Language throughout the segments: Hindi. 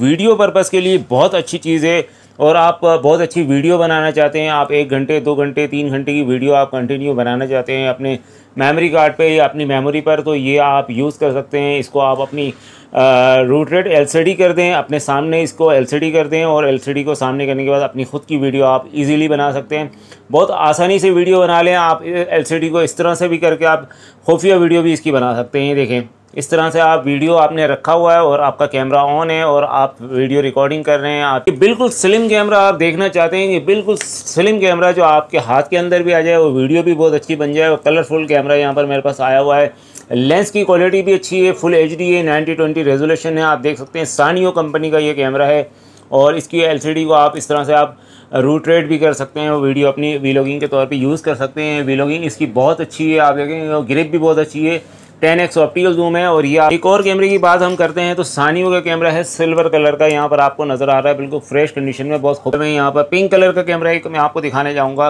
वीडियो पर्पज़ के लिए बहुत अच्छी चीज़ है और आप बहुत अच्छी वीडियो बनाना चाहते हैं आप एक घंटे दो घंटे तीन घंटे की वीडियो आप कंटिन्यू बनाना चाहते हैं अपने मेमोरी कार्ड पे या अपनी मेमोरी पर तो ये आप यूज़ कर सकते हैं इसको आप अपनी रूट रेट एल कर दें अपने सामने इसको एल कर दें और एल को सामने करने के बाद अपनी ख़ुद की वीडियो आप इजीली बना सकते हैं बहुत आसानी से वीडियो बना लें आप एल को इस तरह से भी करके आप खुफिया वीडियो भी इसकी बना सकते हैं देखें इस तरह से आप वीडियो आपने रखा हुआ है और आपका कैमरा ऑन है और आप वीडियो रिकॉर्डिंग कर रहे हैं आप ये बिल्कुल स्लिम कैमरा आप देखना चाहते हैं ये बिल्कुल स्लिम कैमरा जो आपके हाथ के अंदर भी आ जाए और वीडियो भी बहुत अच्छी बन जाए और कलरफुल कैमरा यहाँ पर मेरे पास आया हुआ है लेंस की क्वालिटी भी अच्छी है फुल एच डी है नाइन्टी ट्वेंटी रेजोलेशन है आप देख सकते हैं सानियो कंपनी का ये कैमरा है और इसकी डी को आप इस तरह से आप रूट भी कर सकते हैं वीडियो अपनी वीलॉगिंग के तौर पे यूज़ कर सकते हैं वीलॉगिंग इसकी बहुत अच्छी है आप देखेंगे ग्रिप भी बहुत अच्छी है टेन एक्स अपील जूम है और ये एक और कैमरे की बात हम करते हैं तो सानियो का कैमरा है सिल्वर कलर का यहाँ पर आपको नजर आ रहा है बिल्कुल फ्रेश कंडीशन में बहुत खूब यहाँ पर पिंक कलर का कैमरा है मैं आपको दिखाने जाऊँगा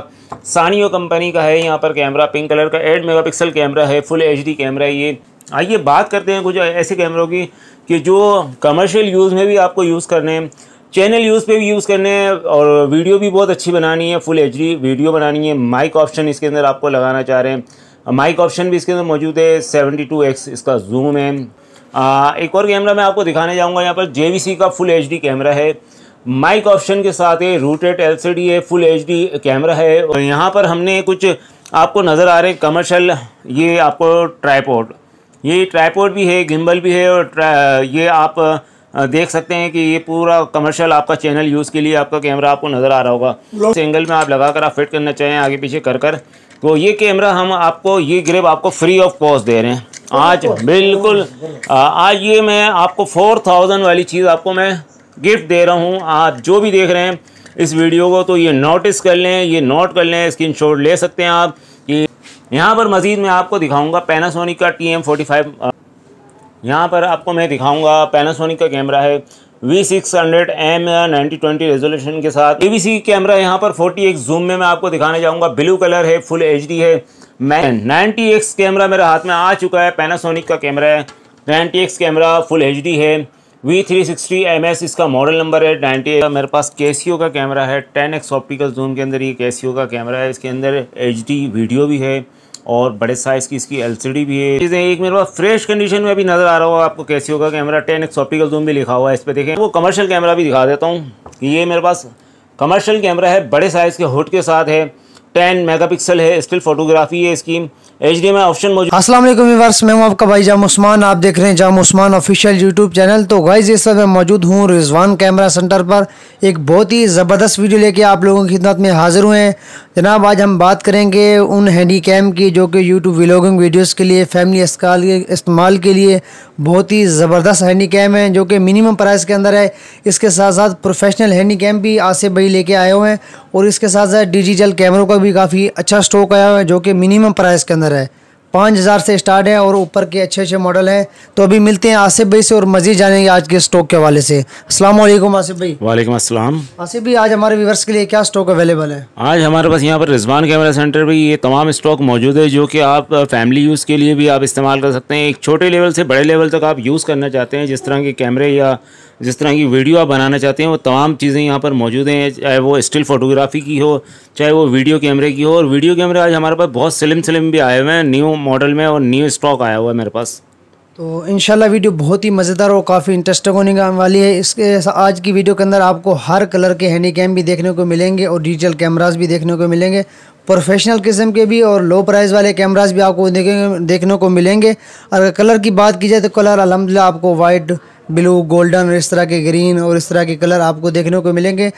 सानियो कंपनी का है यहाँ पर कैमरा पिंक कलर का एट मेगा कैमरा है फुल एच कैमरा है ये आइए बात करते हैं कुछ ऐसे कैमरों की कि जो कमर्शियल यूज़ में भी आपको यूज़ करने हैं चैनल यूज़ पे भी यूज़ करने हैं और वीडियो भी बहुत अच्छी बनानी है फुल एच वीडियो बनानी है माइक ऑप्शन इसके अंदर आपको लगाना चाह रहे हैं माइक ऑप्शन भी इसके अंदर मौजूद है सेवेंटी टू एक्स इसका जूम है आ, एक और कैमरा मैं आपको दिखाने जाऊँगा यहाँ पर जे का फुल एच कैमरा है माइक ऑप्शन के साथ ये रूटेड एल है फुल एच कैमरा है और यहाँ पर हमने कुछ आपको नज़र आ रहे कमर्शल ये आपको ट्राईपोर्ट ये ट्राईपोर्ट भी है गिम्बल भी है और ये आप देख सकते हैं कि ये पूरा कमर्शियल आपका चैनल यूज़ के लिए आपका कैमरा आपको नज़र आ रहा होगा एंगल में आप लगा कर आप फिट करना चाहें आगे पीछे कर कर तो ये कैमरा हम आपको ये ग्रिप आपको फ्री ऑफ कॉस्ट दे रहे हैं आज बिल्कुल आज ये मैं आपको फोर थाउजेंड वाली चीज़ आपको मैं गिफ्ट दे रहा हूँ आप जो भी देख रहे हैं इस वीडियो को तो ये नोटिस कर लें ये नोट कर लें स्क्रीन ले सकते हैं आप कि यहाँ पर मज़ीद मैं आपको दिखाऊँगा पैनासोनिक का टी एम फोर्टी फाइव यहाँ पर आपको मैं दिखाऊंगा पैनासोनिक का कैमरा है V six hundred M ninety twenty resolution के साथ ए सी कैमरा यहाँ पर 40x एक्स जूम में मैं आपको दिखाने जाऊँगा ब्लू कलर है फुल एच डी है मैन नाइन्टी एक्स कैमरा मेरे हाथ में आ चुका है पैनासोनिक का कैमरा है ninety X camera full H D है V three sixty M S इसका मॉडल नंबर है नाइन्टी मेरे पास कैसीओ का कैमरा है टेन एक्स ऑप्टिकल जूम के अंदर ये कैसीओ का कैमरा है इसके अंदर एच डी वीडियो भी है और बड़े साइज़ की इसकी एलसीडी भी है चीज़ें एक मेरे पास फ्रेश कंडीशन में भी नज़र आ रहा होगा आपको कैसे होगा camera ten X optical zoom भी लिखा हुआ है इस पर देखें वो कमर्शियल कैमरा भी दिखा देता हूँ ये मेरे पास कमर्शियल कैमरा है बड़े साइज़ के हुट के साथ है टेन मेगापिक्सल है स्टिल फोटोग्राफी है इसकी एच डी ऑप्शन मौजूद असल व्यवर्स मैं हूँ आपका भाई जाम उस्मान आप देख रहे हैं Jam Usman official YouTube channel तो गाइज इस समय मौजूद हूँ रिजवान कैमरा सेंटर पर एक बहुत ही ज़बरदस्त वीडियो लेके आप लोगों की खिदमत में हाजिर हुए हैं जनाब आज हम बात करेंगे उन हैंडी कैम की जो कि यूट्यूब व्लॉगिंग वीडियोज़ के लिए फैमिली इसकाल के इस्तेमाल के लिए बहुत ही ज़बरदस्त हैंडी कैम है जो कि मिनिमम प्राइस के अंदर है इसके साथ साथ प्रोफेशनल हैंडी कैम भी आज से भाई लेके आए हुए हैं और इसके साथ साथ डिजिटल कैमरों का भी काफ़ी अच्छा स्टॉक आया हुआ है जो कि मिनिमम प्राइस के अंदर है पाँच हज़ार से स्टार्ट है और ऊपर के अच्छे अच्छे मॉडल हैं तो अभी मिलते हैं आसिफ भाई से और मजीद जानेंगे आज के स्टॉक के हवाले से अस्सलाम वालेकुम आसिफ भाई वालेकुम अस्सलाम आसिफ भाई आज हमारे व्यवर्स के लिए क्या स्टॉक अवेलेबल है आज हमारे पास यहाँ पर रिजवान कैमरा सेंटर भी ये तमाम स्टॉक मौजूद है जो कि आप फैमिली यूज़ के लिए भी आप इस्तेमाल कर सकते हैं एक छोटे लेवल से बड़े लेवल तक आप यूज़ करना चाहते हैं जिस तरह के कैमरे या जिस तरह की वीडियो आप बनाना चाहते हैं वो तमाम चीज़ें यहाँ पर मौजूद हैं चाहे वो स्टिल फोटोग्राफी की हो चाहे वो वीडियो कैमरे की हो और वीडियो कैमरे आज हमारे पास बहुत स्लिम स्लिम भी आए हुए हैं न्यू मॉडल में और न्यू स्टॉक आया हुआ है मेरे पास तो इन वीडियो बहुत ही मज़ेदार और काफ़ी इंटरेस्टिंग होने वाली है इसके आज की वीडियो के अंदर आपको हर कलर के हैंडी कैम भी देखने को मिलेंगे और डिजिटल कैमराज भी देखने को मिलेंगे प्रोफेशनल किस्म के भी और लो प्राइस वाले कैमराज भी आपको देखेंगे देखने को मिलेंगे अगर कलर की बात की जाए तो कलर अलहमदिल्ला आपको वाइट ब्लू गोल्डन और इस तरह के ग्रीन और इस तरह के कलर आपको देखने को मिलेंगे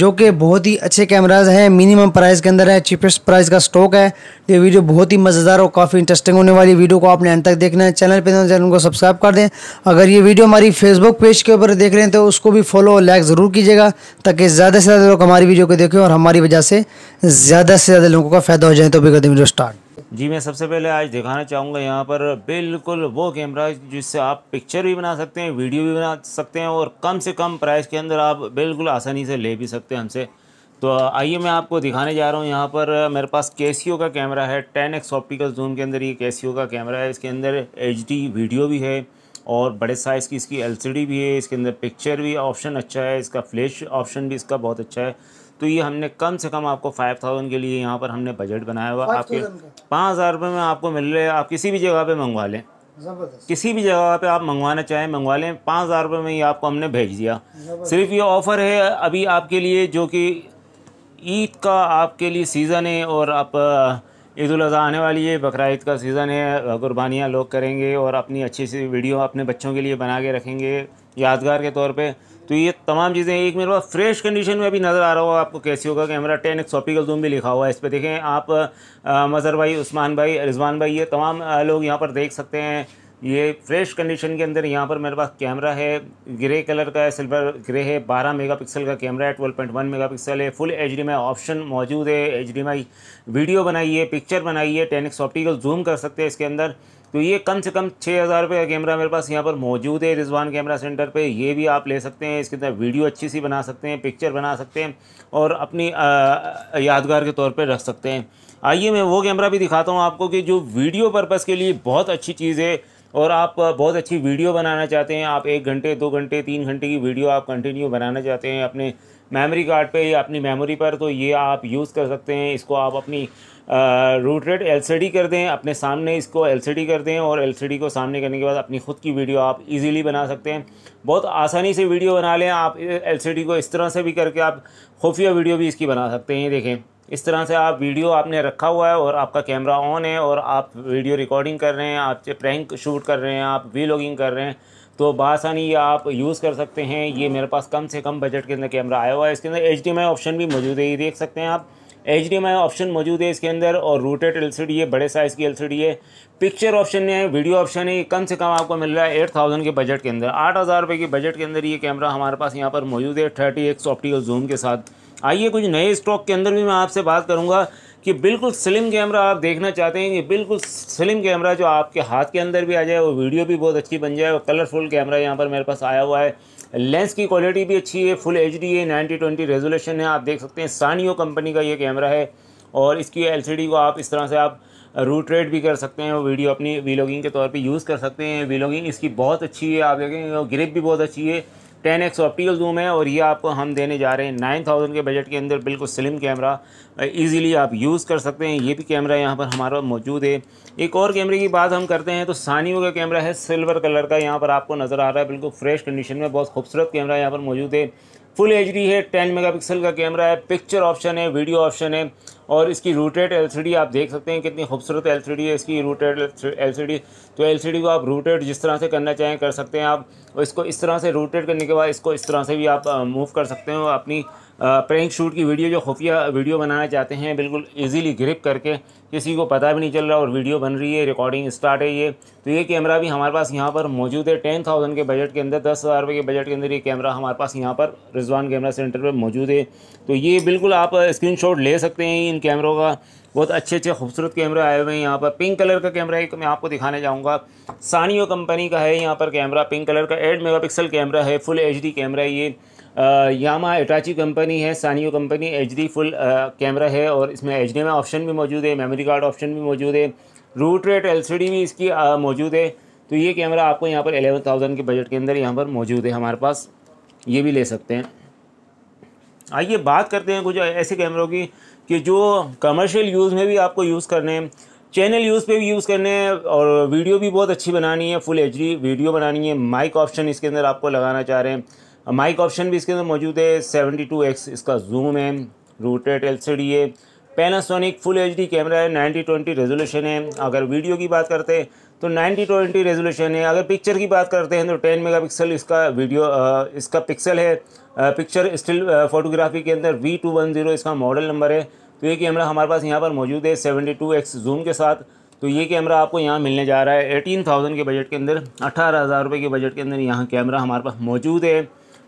जो कि बहुत ही अच्छे कैमराज हैं मिनिमम प्राइस के अंदर है चीपेस्ट प्राइस का स्टॉक है ये वीडियो बहुत ही मज़ेदार और काफ़ी इंटरेस्टिंग होने वाली वीडियो को आपने अंत तक देखना है चैनल पर चैनल को सब्सक्राइब कर दें अगर ये वीडियो हमारी फेसबुक पेज के ऊपर देख रहे हैं तो उसको भी फॉलो और लाइक ज़रूर कीजिएगा ताकि ज़्यादा से ज़्यादा लोग हमारी वीडियो को देखें और हमारी वजह से ज़्यादा से ज़्यादा लोगों का फ़ायदा हो जाए तो भी कर दें वीडियो स्टार्ट जी मैं सबसे पहले आज दिखाना चाहूँगा यहाँ पर बिल्कुल वो कैमरा जिससे आप पिक्चर भी बना सकते हैं वीडियो भी बना सकते हैं और कम से कम प्राइस के अंदर आप बिल्कुल आसानी से ले भी सकते हैं हमसे तो आइए मैं आपको दिखाने जा रहा हूँ यहाँ पर मेरे पास केसीओ का कैमरा है टेन एक्स ऑप्टिकल जूम के अंदर ये केसीओ का कैमरा है इसके अंदर एच वीडियो भी है और बड़े साइज़ की इसकी एल भी है इसके अंदर पिक्चर भी ऑप्शन अच्छा है इसका फ्लैश ऑप्शन भी इसका बहुत अच्छा है तो ये हमने कम से कम आपको फाइव थाउजेंड के लिए यहाँ पर हमने बजट बनाया हुआ आपके पाँच हज़ार रुपये में आपको मिल रहे आप किसी भी जगह पर मंगवा लें किसी भी जगह पे आप मंगवाना चाहें मंगवा लें पाँच हज़ार रुपये में ये आपको हमने भेज दिया सिर्फ ये ऑफ़र है अभी आपके लिए जो कि ईद का आपके लिए सीज़न है और आप ईद आने वाली है बकरा ईद का सीज़न है कुर्बानियाँ लोग करेंगे और अपनी अच्छी सी वीडियो अपने बच्चों के लिए बना के रखेंगे यादगार के तौर पर तो ये तमाम चीज़ें एक मेरे पास फ्रेश कंडीशन में अभी नज़र आ रहा होगा आपको कैसे होगा camera ten X optical zoom भी लिखा हुआ है इस पर देखें आप मज़र भाई उस्मान भाई रिजवान भाई ये तमाम लोग यहाँ पर देख सकते हैं ये फ्रेश कंडीशन के अंदर यहाँ पर मेरे पास कैमरा है ग्रे कलर का है सिल्वर ग्रे है मेगा पिक्सल का कैमरा है मेगा पिक्सल है फुल एच में ऑप्शन मौजूद है एच वीडियो बनाइए पिक्चर बनाइए टेन एक्स ऑप्टिकल जूम कर सकते हैं इसके अंदर तो ये कम से कम छः हज़ार रुपये का कैमरा मेरे पास यहाँ पर मौजूद है रिजवान कैमरा सेंटर पे ये भी आप ले सकते हैं इसके अंदर वीडियो अच्छी सी बना सकते हैं पिक्चर बना सकते हैं और अपनी यादगार के तौर पर रख सकते हैं आइए मैं वो कैमरा भी दिखाता हूँ आपको कि जो वीडियो पर्पज़ के लिए बहुत अच्छी चीज़ है और आप बहुत अच्छी वीडियो बनाना चाहते हैं आप एक घंटे दो घंटे तीन घंटे की वीडियो आप कंटिन्यू बनाना चाहते हैं अपने मेमोरी कार्ड पे अपनी मेमोरी पर तो ये आप यूज़ कर सकते हैं इसको आप अपनी रूट रेट एल कर दें अपने सामने इसको एल कर दें और एल को सामने करने के बाद अपनी ख़ुद की वीडियो आप इजीली बना सकते हैं बहुत आसानी से वीडियो बना लें आप एल को इस तरह से भी करके आप खुफिया वीडियो भी इसकी बना सकते हैं देखें इस तरह से आप वीडियो आपने रखा हुआ है और आपका कैमरा ऑन है और आप वीडियो रिकॉर्डिंग कर रहे हैं आप प्रैंक शूट कर रहे हैं आप वीलॉगिंग कर रहे हैं तो बासानी आप यूज़ कर सकते हैं ये मेरे पास कम से कम बजट के अंदर कैमरा आया हुआ है इसके अंदर एच ऑप्शन भी मौजूद है ये देख सकते हैं आप एच ऑप्शन मौजूद है इसके अंदर और रूटेड एल है बड़े साइज़ की एल है पिक्चर ऑप्शन है वीडियो ऑप्शन है कम से कम आपको मिल रहा है एट थाउजेंड के बजट के अंदर आठ हज़ार रुपये के बजट के अंदर ये कैमरा हमारे पास यहाँ पर मौजूद है थर्टी एक्स ऑप्टिकल जूम के साथ आइए कुछ नए स्टॉक के अंदर भी मैं आपसे बात करूँगा कि बिल्कुल स्लिम कैमरा आप देखना चाहते हैं ये बिल्कुल स्लिम कैमरा जो आपके हाथ के अंदर भी आ जाए वो वीडियो भी बहुत अच्छी बन जाए और कलरफुल कैमरा यहाँ पर मेरे पास आया हुआ है लेंस की क्वालिटी भी अच्छी है फुल एच डी है नाइन्टी ट्वेंटी रेजोलेशन है आप देख सकते हैं सानियो कंपनी का ये कैमरा है और इसकी एल को आप इस तरह से आप रूट रेट भी कर सकते हैं वीडियो अपनी वीलॉगिंग के तौर पर यूज़ कर सकते हैं वीलॉगिंग इसकी बहुत अच्छी है आप देखेंगे ग्रिप भी बहुत अच्छी है टेन एक्स ऑप्टिकल जूम है और ये आपको हम देने जा रहे हैं नाइन थाउजेंड के बजट के अंदर बिल्कुल स्लिम कैमरा इजीली आप यूज़ कर सकते हैं ये भी कैमरा यहाँ पर हमारा मौजूद है एक और कैमरे की बात हम करते हैं तो सानियो का कैमरा है सिल्वर कलर का यहाँ पर आपको नज़र आ रहा है बिल्कुल फ्रेश कंडीशन में बहुत खूबसूरत कैमरा यहाँ पर मौजूद है फुल एच है टेन मेगा का कैमरा है पिक्चर ऑप्शन है वीडियो ऑप्शन है और इसकी रूटेड रेट एल आप देख सकते हैं कितनी खूबसूरत एल है इसकी रूटेड रेट एल तो एल को आप रूटेड जिस तरह से करना चाहें कर सकते हैं आप और इसको इस तरह से रूटेड करने के बाद इसको इस तरह से भी आप मूव कर सकते हैं अपनी प्रैंक शूट की वीडियो जो खुफिया वीडियो बनाना चाहते हैं बिल्कुल इजीली ग्रिप करके किसी को पता भी नहीं चल रहा और वीडियो बन रही है रिकॉर्डिंग स्टार्ट है ये तो ये कैमरा भी हमारे पास यहाँ पर मौजूद है टेन थाउजेंड के बजट के अंदर दस हज़ार रुपये के बजट के अंदर ये कैमरा हमारे पास यहाँ पर रिजवान कैमरा सेंटर पर मौजूद है तो ये बिल्कुल आप स्क्रीन ले सकते हैं इन कैमरों का बहुत अच्छे अच्छे खूबसूरत कैमरे आए हुए हैं यहाँ पर पिंक कलर का कैमरा एक मैं आपको दिखाने जाऊँगा सानियो कंपनी का है यहाँ पर कैमरा पिंक कलर का एट मेगापिक्सल कैमरा है फुल एच कैमरा ये यामा इटाची कंपनी है Sanyo company H full camera है और इसमें एच एम ऑप्शन भी मौजूद है मेमोरी कार्ड ऑप्शन भी मौजूद है रूट रेट एल भी इसकी मौजूद है तो ये कैमरा आपको यहाँ पर एलेवन थाउजेंड के बजट के अंदर यहाँ पर मौजूद है हमारे पास ये भी ले सकते हैं आइए बात करते हैं कुछ ऐसे कैमरों की कि जो कमर्शियल यूज़ में भी आपको यूज़ करने हैं चैनल यूज़ पे भी यूज़ करने हैं और वीडियो भी बहुत अच्छी बनानी है फुल एच वीडियो बनानी है माइक ऑप्शन इसके अंदर आपको लगाना चाह रहे हैं माइक ऑप्शन भी इसके अंदर मौजूद है सेवेंटी टू एक्स इसका जूम है रूटेड एल सी डी है पैनासोनिक फुल एच कैमरा है नाइन्टी ट्वेंटी रेजोल्यूशन है अगर वीडियो की बात करते हैं तो नाइन्टी ट्वेंटी रेजोल्यूशन है अगर पिक्चर की बात करते हैं तो टेन पिक्सल इसका वीडियो इसका पिक्सल है पिक्चर स्टिल फोटोग्राफी के अंदर वी टू वन ज़ीरो इसका मॉडल नंबर है तो ये कैमरा हमारे पास यहाँ पर मौजूद है सेवेंटी टू एक्स जूम के साथ तो ये कैमरा आपको यहाँ मिलने जा रहा है एटीन थाउजेंड के बजट के अंदर अठारह हज़ार रुपये के बजट के अंदर यहाँ कैमरा हमारे पास मौजूद है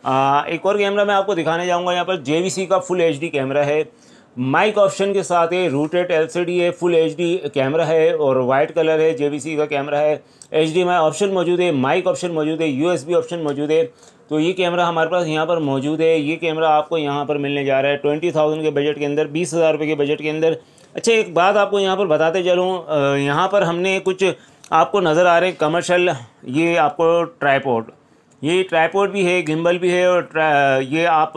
आ, एक और कैमरा मैं आपको दिखाने जाऊँगा यहाँ पर जे का फुल एच कैमरा है माइक ऑप्शन के साथ है रूटेड एलसीडी है फुल एचडी कैमरा है और वाइट कलर है जेबीसी का कैमरा है एचडीएमआई ऑप्शन मौजूद है माइक ऑप्शन मौजूद है यूएसबी ऑप्शन मौजूद है तो ये कैमरा हमारे पास यहाँ पर मौजूद है ये कैमरा आपको यहाँ पर मिलने जा रहा है ट्वेंटी थाउजेंड के बजट के अंदर बीस हज़ार रुपये के बजट के अंदर अच्छा एक बात आपको यहाँ पर बताते चलूँ यहाँ पर हमने कुछ आपको नज़र आ रहे कमर्शल ये आपको ट्राईपोर्ट ये ट्राईपोर्ट भी है गिम्बल भी है और ये आप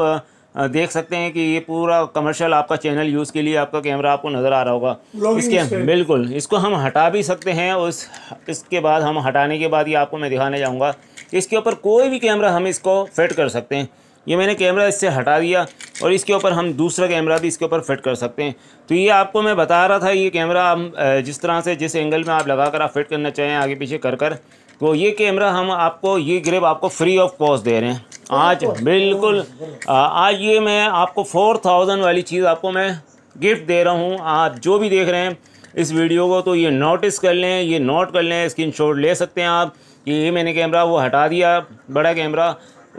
देख सकते हैं कि ये पूरा कमर्शियल आपका चैनल यूज़ के लिए आपका कैमरा आपको नज़र आ रहा होगा इसके बिल्कुल इसको हम हटा भी सकते हैं और इस, इसके बाद हम हटाने के बाद ये आपको मैं दिखाने जाऊँगा इसके ऊपर कोई भी कैमरा हम इसको फिट कर सकते हैं ये मैंने कैमरा इससे हटा दिया और इसके ऊपर हम दूसरा कैमरा भी इसके ऊपर फिट कर सकते हैं तो ये आपको मैं बता रहा था ये कैमरा हम जिस तरह से जिस एंगल में आप लगा कर आप फिट करना चाहें आगे पीछे कर कर तो ये कैमरा हम आपको ये ग्रेप आपको फ्री ऑफ कॉस्ट दे रहे हैं आज बिल्कुल आज ये मैं आपको फोर थाउजेंड वाली चीज़ आपको मैं गिफ्ट दे रहा हूँ आप जो भी देख रहे हैं इस वीडियो को तो ये नोटिस कर लें ये नोट कर लें स्क्रीन शॉट ले सकते हैं आप कि ये मैंने कैमरा वो हटा दिया बड़ा कैमरा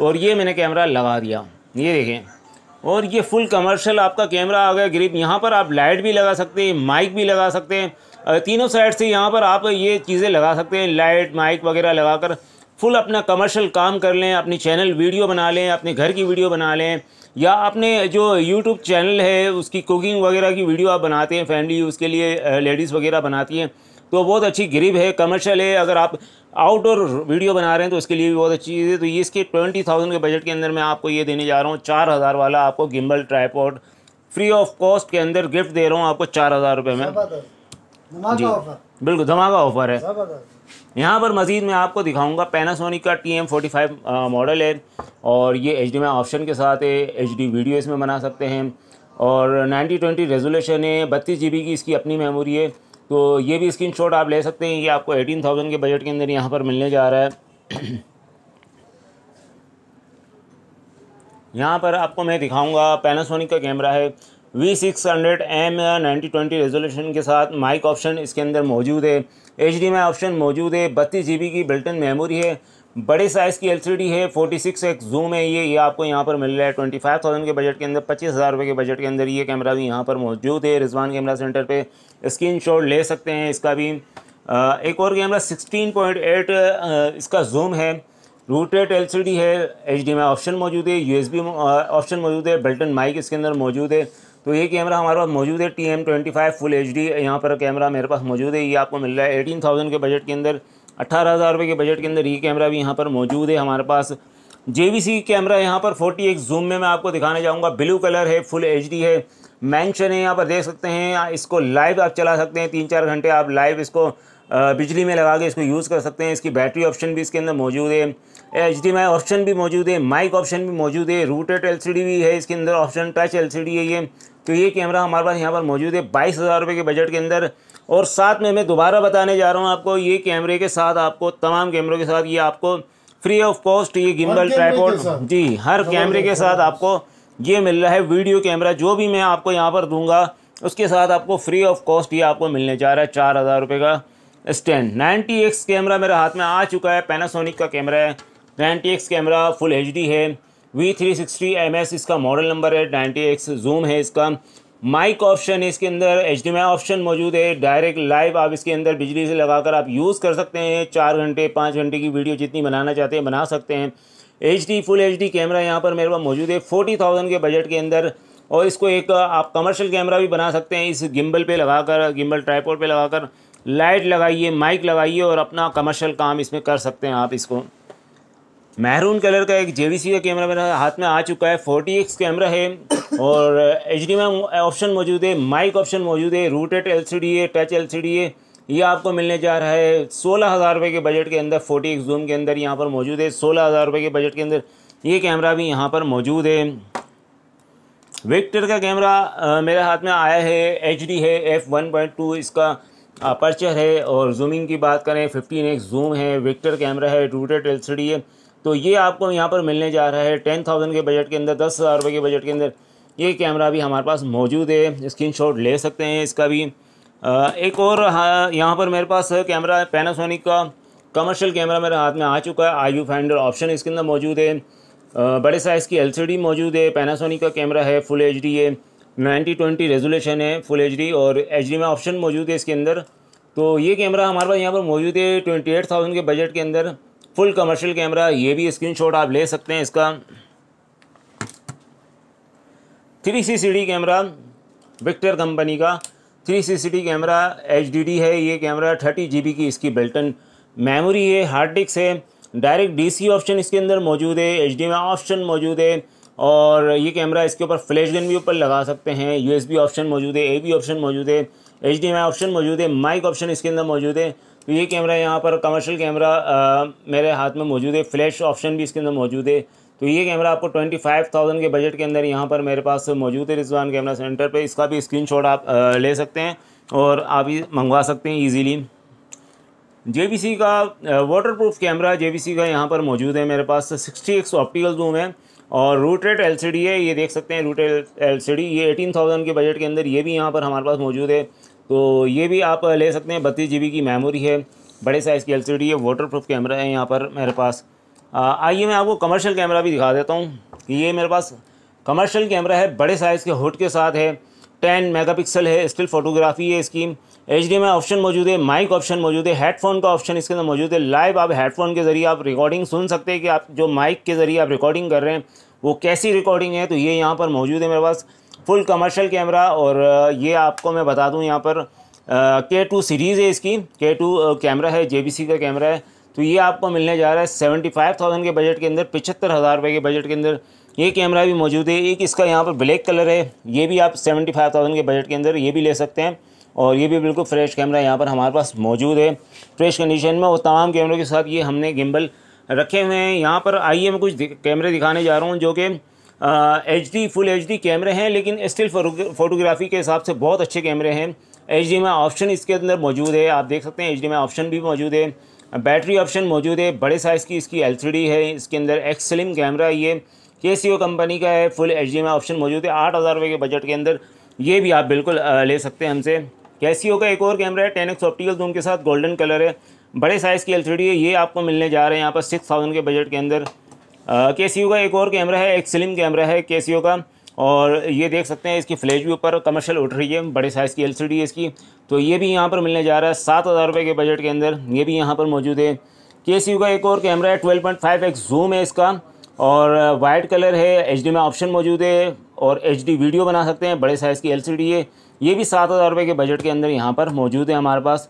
और ये मैंने कैमरा लगा दिया ये देखें और ये फुल कमर्शियल आपका कैमरा आ गया ग्रिप यहाँ पर आप लाइट भी लगा सकते हैं माइक भी लगा सकते हैं तीनों साइड से यहाँ पर आप ये चीज़ें लगा सकते हैं लाइट माइक वगैरह लगाकर फुल अपना कमर्शियल काम कर लें अपनी चैनल वीडियो बना लें अपने घर की वीडियो बना लें या अपने जो यूट्यूब चैनल है उसकी कुकिंग वगैरह की वीडियो आप बनाते हैं फैमिली उसके लिए लेडीज़ वगैरह बनाती हैं तो बहुत अच्छी ग्रिप है कमर्शियल है अगर आप आउटडोर वीडियो बना रहे हैं तो उसके लिए भी बहुत अच्छी चीज़ है तो ये इसके ट्वेंटी थाउजेंड के बजट के अंदर मैं आपको ये देने जा रहा हूँ चार हज़ार वाला आपको gimbal tripod free of cost के अंदर गिफ्ट दे रहा हूँ आपको चार हज़ार रुपये में जी बिल्कुल धमाका ऑफर है यहाँ पर मज़ीद मैं आपको दिखाऊंगा पैनासोनिक का T M forty five model है और ये एच डी में ऑप्शन के साथ है एच डी वीडियो इसमें बना सकते हैं और नाइन्टी ट्वेंटी रेजोलेशन है बत्तीस जी बी की इसकी अपनी मेमोरी है तो ये भी स्क्रीन शॉट आप ले सकते हैं ये आपको एटीन थाउजेंड के बजट के अंदर यहाँ पर मिलने जा रहा है यहाँ पर आपको मैं दिखाऊंगा पैनासोनिक का कैमरा है V six hundred M ninety twenty resolution के साथ माइक ऑप्शन इसके अंदर मौजूद है एच डी ऑप्शन मौजूद है बत्तीस जी बी की बिल्टन मेमोरी है बड़े साइज़ की डी है सिक्स एक्स जूम है ये ये आपको यहाँ पर मिल रहा है ट्वेंटी फाइव थाउजेंड के बजट के अंदर पच्चीस हज़ार रुपये के बजट के अंदर ये कैमरा भी यहाँ पर मौजूद है रिजवान कैमरा सेंटर पर स्क्रीन शॉट ले सकते हैं इसका भी एक और कैमरा सिक्सटीन पॉइंट एट इसका जूम है रूटेड एल है एच ऑप्शन मौजूद है यू ऑप्शन मौजूद है बिल्टन माइक इसके अंदर मौजूद है तो ये कैमरा हमारे पास मौजूद है T M twenty five full H D यहाँ पर कैमरा मेरे पास मौजूद है ये आपको मिल रहा है एटीन थाउजेंड के बजट के अंदर अट्ठारह हज़ार रुपये के बजट के अंदर ये कैमरा भी यहाँ पर मौजूद है हमारे पास जे सी कैमरा यहाँ पर फोर्टी एक जूम में मैं आपको दिखाने जाऊँगा ब्लू कलर है फुल एच डी है मैंशन है यहाँ पर देख सकते हैं इसको लाइव आप चला सकते हैं तीन चार घंटे आप लाइव इसको बिजली में लगा के इसको यूज़ कर सकते हैं इसकी बैटरी ऑप्शन भी इसके अंदर मौजूद है एच डी ऑप्शन भी मौजूद है माइक ऑप्शन भी मौजूद है रूटेड एल भी है इसके अंदर ऑप्शन टच एल है ये तो ये कैमरा हमारे पास यहाँ पर मौजूद है बाईस हज़ार रुपये के बजट के अंदर और साथ में मैं दोबारा बताने जा रहा हूँ आपको ये कैमरे के साथ आपको तमाम कैमरों के साथ ये आपको फ्री ऑफ कॉस्ट ये गिम्बल ट्राईपोर्ट जी हर कैमरे के साथ आपको ये मिल रहा है वीडियो कैमरा जो भी मैं आपको यहाँ पर दूंगा उसके साथ आपको फ्री ऑफ कॉस्ट ये आपको मिलने जा रहा है चार हज़ार रुपये का स्टैंड नाइन्टी एक्स कैमरा मेरे हाथ में आ चुका है पैनासोनिक का कैमरा है ninety X camera full H है V three sixty M S इसका मॉडल नंबर है नाइन्टी एक्स जूम है इसका माइक ऑप्शन है इसके अंदर एच डी ऑप्शन मौजूद है डायरेक्ट लाइव आप इसके अंदर बिजली से लगाकर आप यूज़ कर सकते हैं चार घंटे पाँच घंटे की वीडियो जितनी बनाना चाहते हैं बना सकते हैं H D full H D camera यहाँ पर मेरे पास मौजूद है फोर्टी थाउजेंड के बजट के अंदर और इसको एक आप कमर्शियल कैमरा भी बना सकते हैं इस गिम्बल लगा लगाकर गिम्बल ट्राईपोर्ट लगा लगाकर लाइट लगाइए माइक लगाइए और अपना कमर्शियल काम इसमें कर सकते हैं आप इसको महरून कलर का एक सी का कैमरा मेरा हाथ में आ चुका है फोर्टी एक्स कैमरा है और एच डी ऑप्शन मौजूद है माइक ऑप्शन मौजूद है रूटेड एल सी डी है टच एल सी डी है ये आपको मिलने जा रहा है सोलह हज़ार रुपये के बजट के अंदर फोर्टी एक्स जूम के अंदर यहाँ पर मौजूद है सोलह हज़ार रुपये के बजट के अंदर ये कैमरा भी यहाँ पर मौजूद है विक्टर का कैमरा मेरे हाथ में आया है एच है एफ़ वन पॉइंट टू इसका अपर्चर है और जूमिंग की बात करें फिफ्टीन एक्स जूम है विक्टर कैमरा है रूटेड एल सी डी है तो ये आपको यहाँ पर मिलने जा रहा है टेन थाउजेंड के बजट के अंदर दस हज़ार रुपये के बजट के अंदर ये कैमरा भी हमारे पास मौजूद है स्क्रीन शॉट ले सकते हैं इसका भी एक और हाँ, यहाँ पर मेरे पास कैमरा है पैनासोनिक का कमर्शियल कैमरा मेरे हाथ में आ चुका है आई यू फाइंडर ऑप्शन इसके अंदर मौजूद है बड़े साइज़ की एलसीडी मौजूद है पैनासोनिक का कैमरा है फुल एच डी है नाइन्टी ट्वेंटी रेजोलेशन है फुल एच डी और एच डी में ऑप्शन मौजूद है इसके अंदर तो ये कैमरा हमारे पास यहाँ पर मौजूद है ट्वेंटी एट थाउजेंड के बजट के अंदर फुल कमर्शियल कैमरा ये भी स्क्रीनशॉट आप ले सकते हैं इसका three C C D camera Victor company का three C C D camera H D D है ये कैमरा थर्टी जी बी की इसकी बिल्टन मेमोरी है हार्ड डिस्क है डायरेक्ट डी सी ऑप्शन इसके अंदर मौजूद है एच डी एम ऑप्शन मौजूद है और ये कैमरा इसके ऊपर फ्लैश गन भी ऊपर लगा सकते हैं यू एस बी ऑप्शन मौजूद है ए बी ऑप्शन मौजूद है H D M I option मौजूद है माइक ऑप्शन इसके अंदर मौजूद है तो ये कैमरा यहाँ पर कमर्शियल कैमरा मेरे हाथ में मौजूद है फ्लैश ऑप्शन भी इसके अंदर मौजूद है तो ये कैमरा आपको ट्वेंटी फाइव थाउजेंड के बजट के अंदर यहाँ पर मेरे पास मौजूद है रिजवान कैमरा सेंटर पे इसका भी स्क्रीनशॉट आप ले सकते हैं और आप ही मंगवा सकते हैं इजीली जे का वाटर प्रूफ कैमरा जे का यहाँ पर मौजूद है मेरे पास सिक्सटी एक्स ऑप्टिकल जूम है और रूट रेट एल है ये देख सकते हैं रूट रेट एल ये एटीन थाउजेंड के बजट के अंदर ये भी यहाँ पर हमारे पास मौजूद है तो ये भी आप ले सकते हैं बत्तीस जी की मेमोरी है बड़े साइज़ की एल है वाटर प्रूफ कैमरा है यहाँ पर मेरे पास आइए मैं आपको कमर्शियल कैमरा भी दिखा देता हूँ कि ये मेरे पास कमर्शियल कैमरा है बड़े साइज़ के हुड के साथ है टेन मेगापिक्सल है स्टिल फोटोग्राफी है इसकी एच ऑप्शन मौजूद है माइक ऑप्शन मौजूद है हेडफोन का ऑप्शन इसके अंदर मौजूद है लाइव आप हेडफोन के ज़रिए आप रिकॉर्डिंग सुन सकते हैं कि आप जो माइक के ज़रिए आप रिकॉर्डिंग कर रहे हैं वो कैसी रिकॉर्डिंग है तो ये यहाँ पर मौजूद है मेरे पास फुल कमर्शियल कैमरा और ये आपको मैं बता दूँ यहाँ पर के टू सीरीज़ है इसकी के टू कैमरा है जे का कैमरा है तो ये आपको मिलने जा रहा है सेवेंटी फाइव थाउजेंड के बजट के अंदर पिछहत्तर हज़ार रुपये के बजट के अंदर ये कैमरा भी मौजूद है एक इसका यहाँ पर ब्लैक कलर है ये भी आप सेवेंटी फाइव थाउजेंड के बजट के अंदर ये भी ले सकते हैं और ये भी बिल्कुल फ्रेश कैमरा यहाँ पर हमारे पास मौजूद है फ्रेश कंडीशन में और तमाम कैमरों के साथ ये हमने गिम्बल रखे हुए हैं यहाँ पर आइए मैं कुछ कैमरे दिखाने जा रहा हूँ जो कि H D full H D कैमरे हैं लेकिन स्टिल फोटोग्राफी के हिसाब से बहुत अच्छे कैमरे हैं एच डी में ऑप्शन इसके अंदर मौजूद है आप देख सकते हैं एच डी में ऑप्शन भी मौजूद है बैटरी ऑप्शन मौजूद है बड़े साइज़ की इसकी एल है इसके अंदर एक्सलिम कैमरा ये के कंपनी का है फुल एच डी में ऑप्शन मौजूद है आठ हज़ार रुपये के बजट के अंदर ये भी आप बिल्कुल ले सकते हैं हमसे कैसीओ का एक और कैमरा है टेन एक्स ऑप्टिकल जूम के साथ गोल्डन कलर है बड़े साइज़ की एल है ये आपको मिलने जा रहे हैं यहाँ पर सिक्स थाउजेंड के बजट के अंदर के का एक और कैमरा है एक स्लिम कैमरा है के का और ये देख सकते हैं इसकी फ्लैश भी ऊपर कमर्शियल उठ रही है बड़े साइज़ की एलसीडी है इसकी तो ये भी यहाँ पर मिलने जा रहा है सात हज़ार रुपये के बजट के अंदर ये भी यहाँ पर मौजूद है के का एक और कैमरा है twelve point five X zoom है इसका और वाइट कलर है एच में ऑप्शन मौजूद है और एच वीडियो बना सकते हैं बड़े साइज़ की एल है ये भी सात हज़ार रुपये के बजट के अंदर यहाँ पर मौजूद है हमारे पास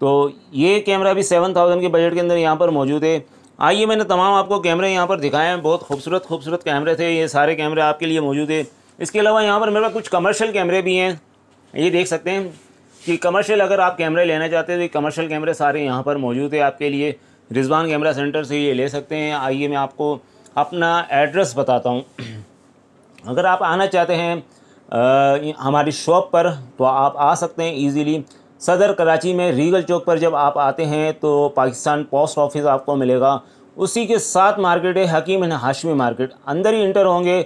तो ये कैमरा भी सेवन थाउजेंड के बजट के अंदर यहाँ पर मौजूद है आइए मैंने तमाम आपको कैमरे यहाँ पर दिखाए हैं बहुत खूबसूरत खूबसूरत कैमरे थे ये सारे कैमरे आपके लिए मौजूद है इसके अलावा यहाँ पर मेरे पास कुछ कमर्शियल कैमरे भी हैं ये देख सकते हैं कि कमर्शियल अगर आप कैमरे लेना चाहते हैं तो ये कमर्शियल कैमरे सारे यहाँ पर मौजूद है आपके लिए रिजवान कैमरा सेंटर से ये ले सकते हैं आइए मैं आपको अपना एड्रेस बताता हूँ अगर आप आना चाहते हैं आ, हमारी शॉप पर तो आप आ सकते हैं इजीली सदर कराची में रीगल चौक पर जब आप आते हैं तो पाकिस्तान पोस्ट ऑफिस आपको मिलेगा उसी के साथ मार्केट है हकीम एंड हाशमी मार्केट अंदर ही इंटर होंगे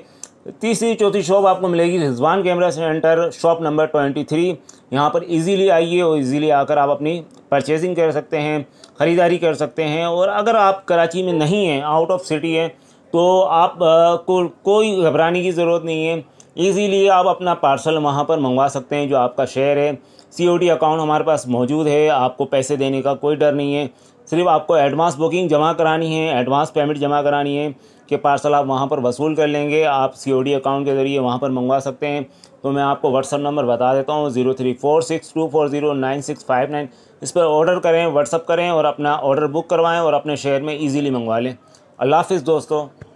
तीसरी चौथी शॉप आपको मिलेगी Rizwan camera centre shop number twenty three यहाँ पर इजीली आइए और इजीली आकर आप अपनी परचेजिंग कर सकते हैं ख़रीदारी कर सकते हैं और अगर आप कराची में नहीं हैं आउट ऑफ सिटी हैं तो आप आ, को कोई घबराने की ज़रूरत नहीं है इजीली आप अपना पार्सल वहाँ पर मंगवा सकते हैं जो आपका शहर है सी अकाउंट हमारे पास मौजूद है आपको पैसे देने का कोई डर नहीं है सिर्फ आपको एडवांस बुकिंग जमा करानी है एडवांस पेमेंट जमा करानी है कि पार्सल आप वहाँ पर वसूल कर लेंगे आप सी अकाउंट के ज़रिए वहाँ पर मंगवा सकते हैं तो मैं आपको व्हाट्सअप नंबर बता देता हूँ zero three four six two four zero nine six five nine इस पर ऑर्डर करें व्हाट्सअप करें और अपना ऑर्डर बुक करवाएँ और अपने शहर में इजीली मंगवा लें अल्लाह हाफ़ दोस्तों